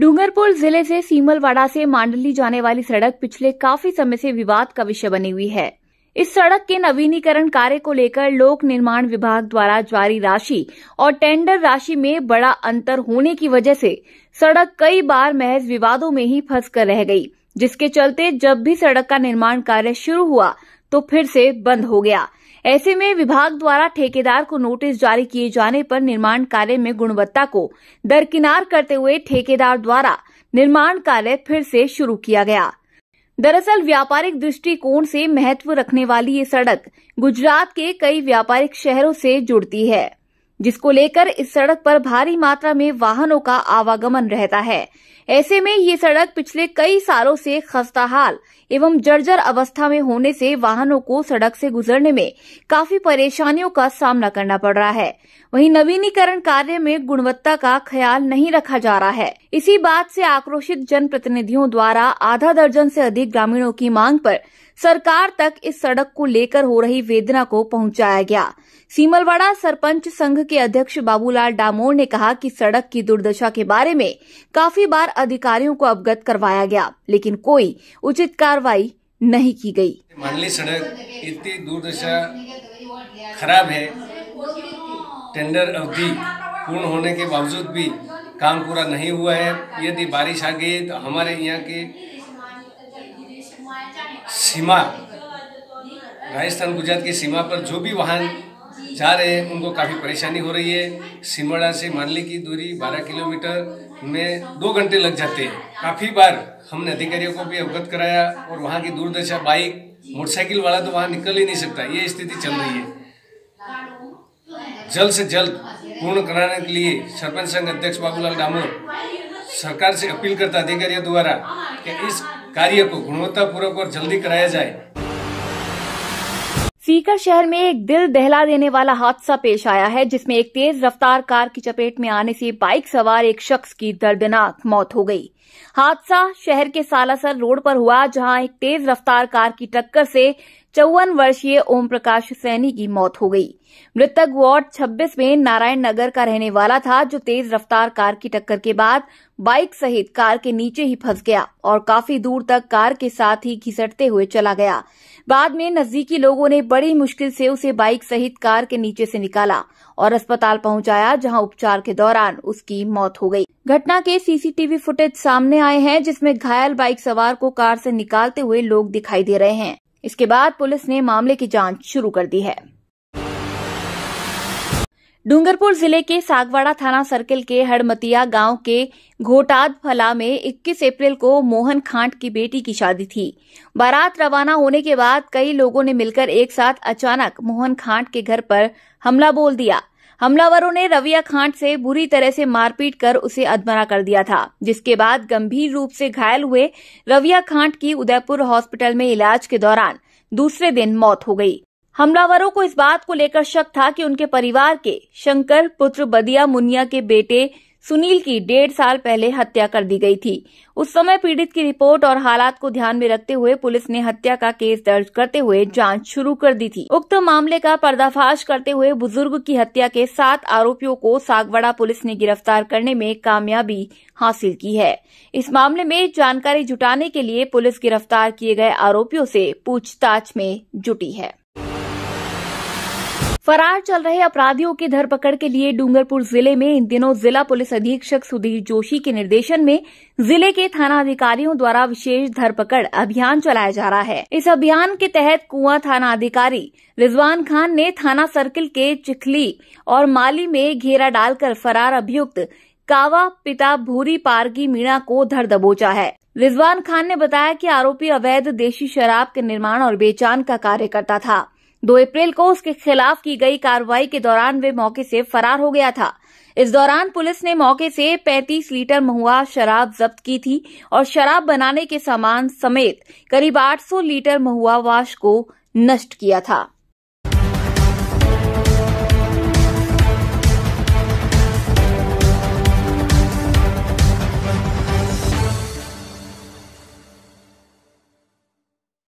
डूंगरपुर जिले से सीमलवाड़ा से मांडली जाने वाली सड़क पिछले काफी समय से विवाद का विषय बनी हुई है इस सड़क के नवीनीकरण कार्य को लेकर लोक निर्माण विभाग द्वारा जारी राशि और टेंडर राशि में बड़ा अंतर होने की वजह से सड़क कई बार महज विवादों में ही फंस कर रह गई जिसके चलते जब भी सड़क का निर्माण कार्य शुरू हुआ तो फिर से बंद हो गया ऐसे में विभाग द्वारा ठेकेदार को नोटिस जारी किए जाने पर निर्माण कार्य में गुणवत्ता को दरकिनार करते हुए ठेकेदार द्वारा निर्माण कार्य फिर से शुरू किया गया दरअसल व्यापारिक दृष्टिकोण से महत्व रखने वाली ये सड़क गुजरात के कई व्यापारिक शहरों से जुड़ती है जिसको लेकर इस सड़क पर भारी मात्रा में वाहनों का आवागमन रहता है ऐसे में ये सड़क पिछले कई सालों से खस्ताहाल एवं जर्जर अवस्था में होने से वाहनों को सड़क से गुजरने में काफी परेशानियों का सामना करना पड़ रहा है वहीं नवीनीकरण कार्य में गुणवत्ता का ख्याल नहीं रखा जा रहा है इसी बात से आक्रोशित जनप्रतिनिधियों द्वारा आधा दर्जन से अधिक ग्रामीणों की मांग पर सरकार तक इस सड़क को लेकर हो रही वेदना को पहुंचाया गया सीमलवाड़ा सरपंच संघ के अध्यक्ष बाबूलाल डामोर ने कहा कि सड़क की दुर्दशा के बारे में काफी बार अधिकारियों को अवगत करवाया गया लेकिन कोई उचित कार्रवाई नहीं की गई मंडली सड़क इतनी दुर्दशा खराब है टेंडर अवधि पूर्ण होने के बावजूद भी काम पूरा नहीं हुआ है यदि बारिश आ गई तो हमारे यहाँ के सीमा राजस्थान गुजरात की सीमा पर जो भी वाहन जा रहे हैं उनको काफ़ी परेशानी हो रही है सिमड़ा से मानली की दूरी 12 किलोमीटर में दो घंटे लग जाते हैं काफ़ी बार हमने अधिकारियों को भी अवगत कराया और वहाँ की दूरदशा बाइक मोटरसाइकिल वाला तो वहाँ निकल ही नहीं सकता ये स्थिति चल रही है जल्द से जल्द पूर्ण कराने के लिए सरपंच संघ अध्यक्ष बाबूलाल डामोर सरकार से अपील करता अधिकारियों द्वारा कि इस कार्य को गुणवत्तापूर्वक और जल्दी कराया जाए सीकर शहर में एक दिल दहला देने वाला हादसा पेश आया है जिसमें एक तेज रफ्तार कार की चपेट में आने से बाइक सवार एक शख्स की दर्दनाक मौत हो गई हादसा शहर के सालासर रोड पर हुआ जहां एक तेज रफ्तार कार की टक्कर से चौवन वर्षीय ओम प्रकाश सैनी की मौत हो गई मृतक वार्ड 26 में नारायण नगर का रहने वाला था जो तेज रफ्तार कार की टक्कर के बाद बाइक सहित कार के नीचे ही फंस गया और काफी दूर तक कार के साथ ही घिसटते हुए चला गया बाद में नजदीकी लोगों ने बड़ी मुश्किल से उसे बाइक सहित कार के नीचे से निकाला और अस्पताल पहुंचाया जहां उपचार के दौरान उसकी मौत हो गई घटना के सीसीटीवी फुटेज सामने सामने आए हैं जिसमें घायल बाइक सवार को कार से निकालते हुए लोग दिखाई दे रहे हैं इसके बाद पुलिस ने मामले की जांच शुरू कर दी है डूंगरपुर जिले के सागवाड़ा थाना सर्किल के हड़मतिया गांव के घोटाद फला में 21 अप्रैल को मोहन खांट की बेटी की शादी थी बारात रवाना होने के बाद कई लोगों ने मिलकर एक साथ अचानक मोहन खांट के घर पर हमला बोल दिया हमलावरों ने रविया खांड से बुरी तरह से मारपीट कर उसे अधमरा कर दिया था जिसके बाद गंभीर रूप से घायल हुए रविया खांड की उदयपुर हॉस्पिटल में इलाज के दौरान दूसरे दिन मौत हो गई हमलावरों को इस बात को लेकर शक था कि उनके परिवार के शंकर पुत्र बदिया मुनिया के बेटे सुनील की डेढ़ साल पहले हत्या कर दी गई थी उस समय पीड़ित की रिपोर्ट और हालात को ध्यान में रखते हुए पुलिस ने हत्या का केस दर्ज करते हुए जांच शुरू कर दी थी उक्त मामले का पर्दाफाश करते हुए बुजुर्ग की हत्या के सात आरोपियों को सागवाड़ा पुलिस ने गिरफ्तार करने में कामयाबी हासिल की है इस मामले में जानकारी जुटाने के लिए पुलिस गिरफ्तार किए गए आरोपियों से पूछताछ में जुटी है फरार चल रहे अपराधियों की धरपकड़ के लिए डूंगरपुर जिले में इन दिनों जिला पुलिस अधीक्षक सुधीर जोशी के निर्देशन में जिले के थानाधिकारियों द्वारा विशेष धरपकड़ अभियान चलाया जा रहा है इस अभियान के तहत कुआं अधिकारी रिजवान खान ने थाना सर्किल के चिखली और माली में घेरा डालकर फरार अभियुक्त कावा पिता भूरी की मीणा को धर दबोचा है रिजवान खान ने बताया कि आरोपी अवैध देशी शराब के निर्माण और बेचान का कार्य करता था दो अप्रैल को उसके खिलाफ की गई कार्रवाई के दौरान वे मौके से फरार हो गया था इस दौरान पुलिस ने मौके से 35 लीटर महुआ शराब जब्त की थी और शराब बनाने के सामान समेत करीब 800 लीटर महुआ वाश को नष्ट किया था